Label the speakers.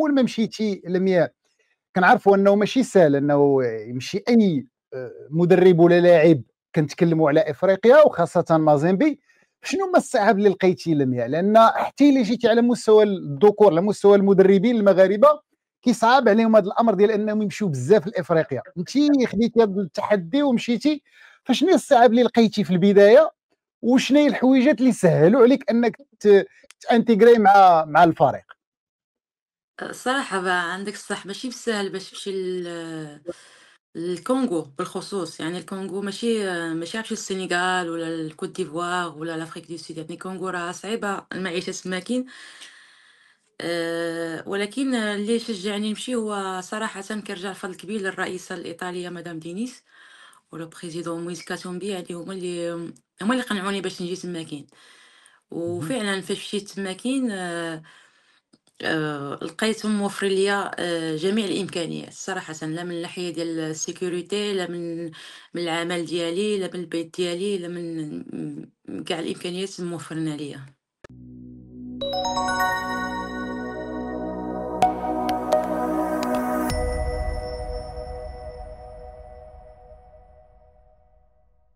Speaker 1: اول ما مشيتي لمياء كنعرفوا انه ماشي سهل انه يمشي اي آه، مدرب ولا لاعب كنتكلموا على افريقيا وخاصه مازيمبي شنو ما الصعاب اللي لقيتي لمياء لان حتى اللي جيتي على مستوى الذكور على مستوى المدربين المغاربه كيصعب عليهم هذا الامر ديال انهم يمشيو بزاف لافريقيا انت خديتي هذا التحدي ومشيتي فشنو الصعاب اللي لقيتي في البدايه وشنو هي الحويجات اللي سهلوا عليك انك تانتيغري مع مع الفريق
Speaker 2: صراحة بقى عندك الصح ماشي بسهل باش تمشي الكونغو للكونغو بالخصوص يعني الكونغو ماشي ماشي عارفش للسينيغال ولا الكوت ديفوار ولا لافريك دي سود يعني الكونغو راه صعيبة المعيشة تما كاين آه، ولكن اللي شجعني نمشي هو صراحة كنرجع الفضل كبير للرئيسة الإيطالية مدام دينيس ولو بريزيدون مويز كاتومبي هادي هما اللي هما اللي قنعوني باش نجي تماكين مهم. وفعلا فاش مشيت تماكين أه آه، لقيتهم موفر ليا آه، جميع الامكانيات صراحه لا من الناحيه ديال السيكوريتي لا من من العمل ديالي لا من البيت ديالي لا من كاع الامكانيات موفرنا ليا